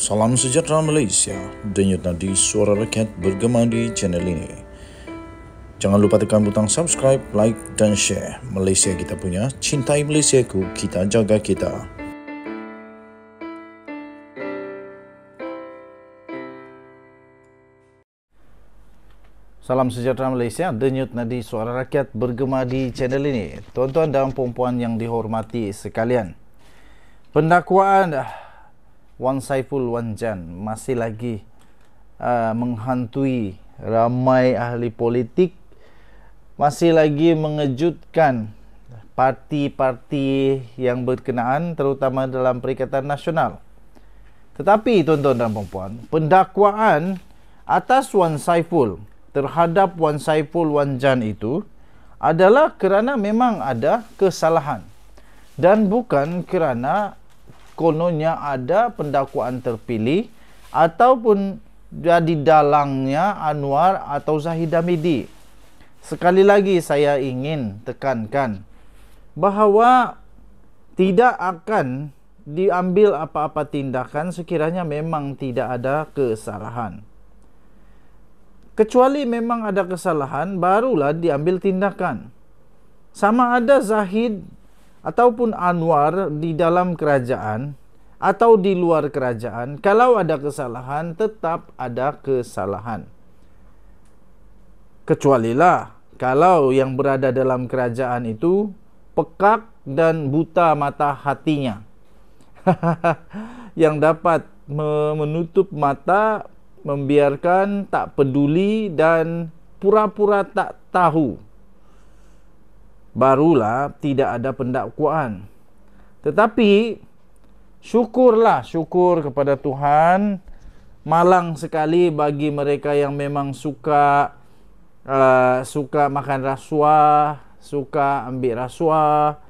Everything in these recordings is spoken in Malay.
Salam sejahtera Malaysia. Denyut nadi suara rakyat bergema di channel ini. Jangan lupa tekan butang subscribe, like dan share. Malaysia kita punya, cintai Malaysia ku, kita jaga kita. Salam sejahtera Malaysia, denyut nadi suara rakyat bergema di channel ini. Tuan-tuan dan puan-puan yang dihormati sekalian. Pendakwaan Wan Saiful Wan Jan masih lagi uh, menghantui ramai ahli politik masih lagi mengejutkan parti-parti yang berkenaan terutama dalam Perikatan Nasional. Tetapi tuan-tuan dan puan-puan, pendakwaan atas Wan Saiful terhadap Wan Saiful Wan Jan itu adalah kerana memang ada kesalahan dan bukan kerana sekononnya ada pendakwaan terpilih ataupun jadi dalangnya Anwar atau Zahid Hamidi. Sekali lagi saya ingin tekankan bahawa tidak akan diambil apa-apa tindakan sekiranya memang tidak ada kesalahan. Kecuali memang ada kesalahan, barulah diambil tindakan. Sama ada Zahid ataupun anwar di dalam kerajaan atau di luar kerajaan kalau ada kesalahan tetap ada kesalahan kecuali lah kalau yang berada dalam kerajaan itu pekak dan buta mata hatinya yang dapat menutup mata membiarkan tak peduli dan pura-pura tak tahu barulah tidak ada pendakwaan. Tetapi syukurlah syukur kepada Tuhan malang sekali bagi mereka yang memang suka uh, suka makan rasuah, suka ambil rasuah.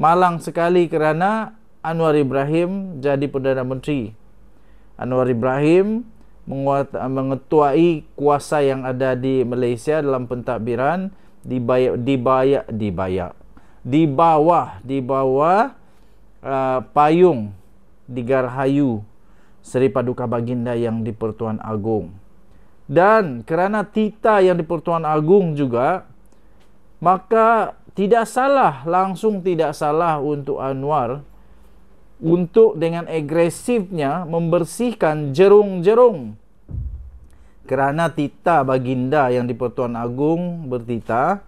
Malang sekali kerana Anwar Ibrahim jadi Perdana Menteri. Anwar Ibrahim menguat, mengetuai kuasa yang ada di Malaysia dalam pentadbiran dibayar dibayar dibayar di bawah di bawah uh, payung di Garhayu Seri Paduka Baginda yang di Pertuan agung dan kerana Tita yang di Pertuan Agung juga maka tidak salah langsung tidak salah untuk Anwar untuk dengan agresifnya membersihkan jerung-jerung kerana tita baginda yang di Pertuan agung bertita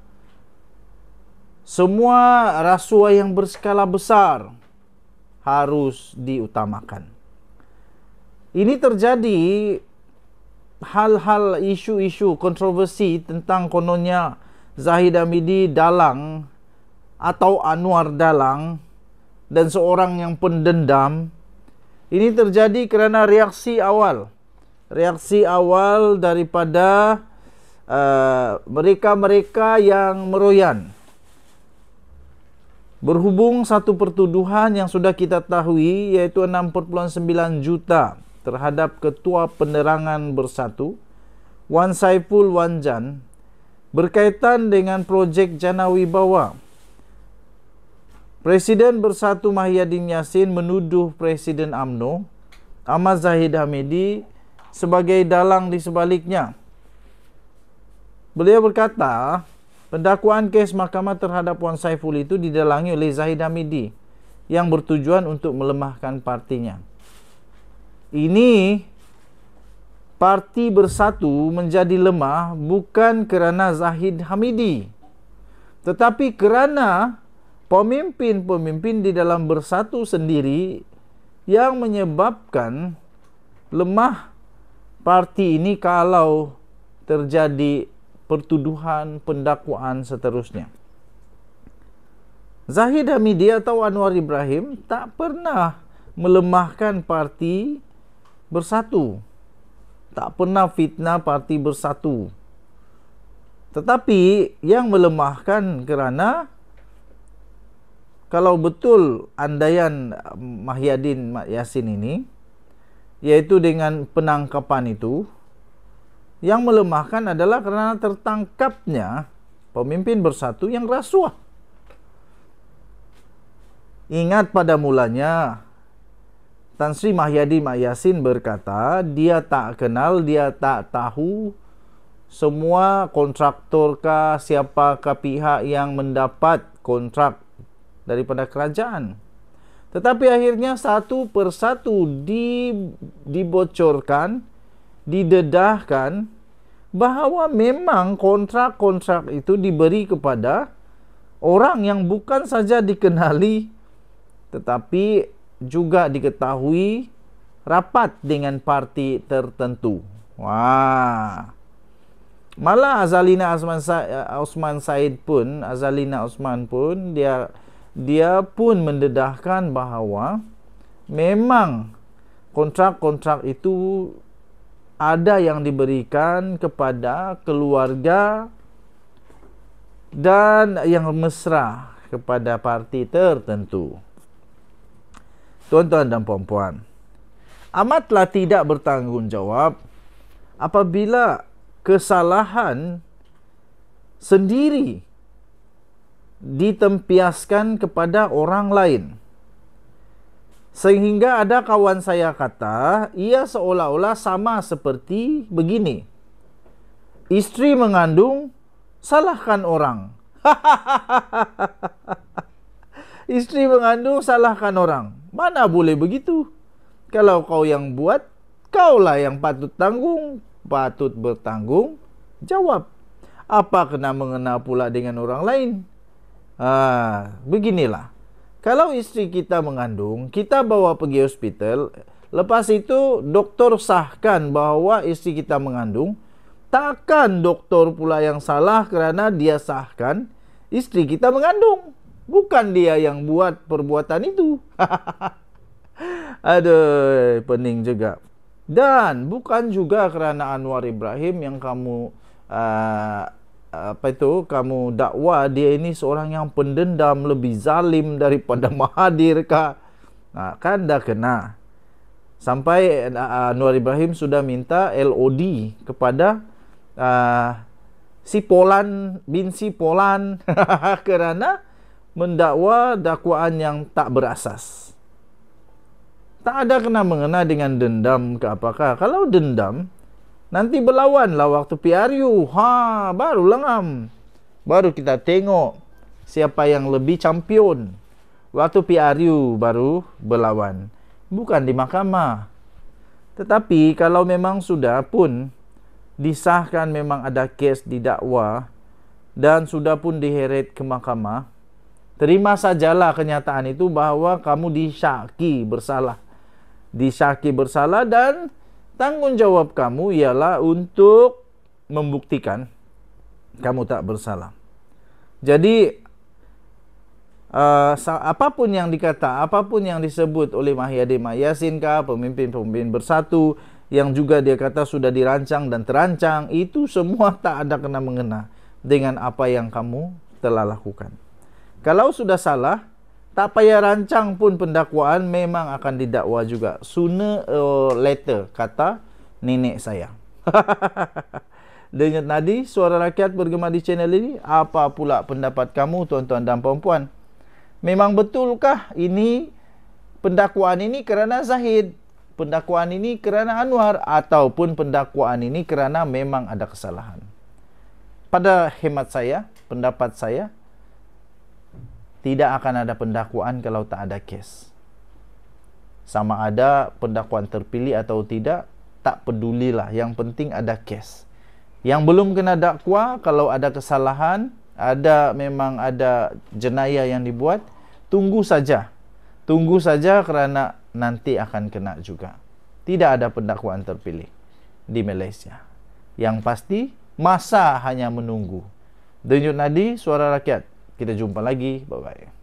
semua rasuah yang berskala besar harus diutamakan ini terjadi hal-hal isu-isu kontroversi tentang kononnya Zahid Amidi Dalang atau Anwar Dalang dan seorang yang pendendam ini terjadi kerana reaksi awal reaksi awal daripada uh, mereka-mereka uh, yang meroyan. Berhubung satu pertuduhan yang sudah kita tahu iaitu 6.9 juta terhadap Ketua Penerangan Bersatu Wan Saiful Wan Jan berkaitan dengan projek Jana Wibawa. Presiden Bersatu Mahyadin Yassin menuduh Presiden AMNO Ahmad Zahid Hamidi sebagai dalang di sebaliknya. Beliau berkata, pendakwaan kes mahkamah terhadap Wan Saiful itu didalangi oleh Zahid Hamidi yang bertujuan untuk melemahkan partinya. Ini parti bersatu menjadi lemah bukan kerana Zahid Hamidi tetapi kerana pemimpin-pemimpin di dalam bersatu sendiri yang menyebabkan lemah parti ini kalau terjadi pertuduhan pendakwaan seterusnya. Zahid Hamidi atau Anwar Ibrahim tak pernah melemahkan parti bersatu. Tak pernah fitnah parti bersatu. Tetapi yang melemahkan kerana kalau betul andaian Mahyadin Mak Yasin ini iaitu dengan penangkapan itu yang melemahkan adalah kerana tertangkapnya pemimpin bersatu yang rasuah ingat pada mulanya Tan Sri Mahyadi Mak Yasin berkata dia tak kenal dia tak tahu semua kontraktor ke siapakah pihak yang mendapat kontrak daripada kerajaan tetapi akhirnya satu persatu di, dibocorkan, didedahkan bahawa memang kontrak-kontrak itu diberi kepada orang yang bukan saja dikenali tetapi juga diketahui rapat dengan parti tertentu. Wah. Malah Azalina Osman Said pun, Azalina Osman pun dia dia pun mendedahkan bahawa memang kontrak-kontrak itu ada yang diberikan kepada keluarga dan yang mesra kepada parti tertentu. Tuan-tuan dan puan-puan, amatlah tidak bertanggungjawab apabila kesalahan sendiri ditempiaskan kepada orang lain. Sehingga ada kawan saya kata, ia seolah-olah sama seperti begini. Isteri mengandung, salahkan orang. Isteri mengandung, salahkan orang. Mana boleh begitu? Kalau kau yang buat, kau lah yang patut tanggung. Patut bertanggung, jawab. Apa kena mengena pula dengan orang lain? Ha, beginilah. Kalau istri kita mengandung, kita bawa pergi hospital. Lepas itu, doktor sahkan bahwa istri kita mengandung. Takkan doktor pula yang salah kerana dia sahkan istri kita mengandung. Bukan dia yang buat perbuatan itu. Aduh, pening juga. Dan bukan juga kerana Anwar Ibrahim yang kamu... Uh, apa itu kamu dakwa dia ini seorang yang pendendam lebih zalim daripada Mahathir kah? Nah, kan dah kena. Sampai uh, ah, ah, Nur Ibrahim sudah minta LOD kepada uh, si Polan bin si Polan kerana mendakwa dakwaan yang tak berasas. Tak ada kena mengena dengan dendam ke apakah. Kalau dendam, Nanti berlawan lah waktu PRU. Ha, baru lengam. Baru kita tengok siapa yang lebih champion. Waktu PRU baru berlawan. Bukan di mahkamah. Tetapi kalau memang sudah pun disahkan memang ada kes di dakwa dan sudah pun diheret ke mahkamah, terima sajalah kenyataan itu bahawa kamu disyaki bersalah. Disyaki bersalah dan tanggungjawab kamu ialah untuk membuktikan kamu tak bersalah. Jadi uh, apapun yang dikata, apapun yang disebut oleh Mahyadi Mayasin kah, pemimpin-pemimpin bersatu yang juga dia kata sudah dirancang dan terancang, itu semua tak ada kena mengena dengan apa yang kamu telah lakukan. Kalau sudah salah, tak payah rancang pun pendakwaan memang akan didakwa juga sooner eh, or later kata nenek saya dengan nadi suara rakyat bergema di channel ini apa pula pendapat kamu tuan-tuan dan puan-puan memang betulkah ini pendakwaan ini kerana Zahid pendakwaan ini kerana Anwar ataupun pendakwaan ini kerana memang ada kesalahan pada hemat saya pendapat saya tidak akan ada pendakwaan kalau tak ada kes sama ada pendakwaan terpilih atau tidak tak pedulilah yang penting ada kes yang belum kena dakwa kalau ada kesalahan ada memang ada jenayah yang dibuat tunggu saja tunggu saja kerana nanti akan kena juga tidak ada pendakwaan terpilih di Malaysia yang pasti masa hanya menunggu denyut nadi suara rakyat kita jumpa lagi. Bye-bye.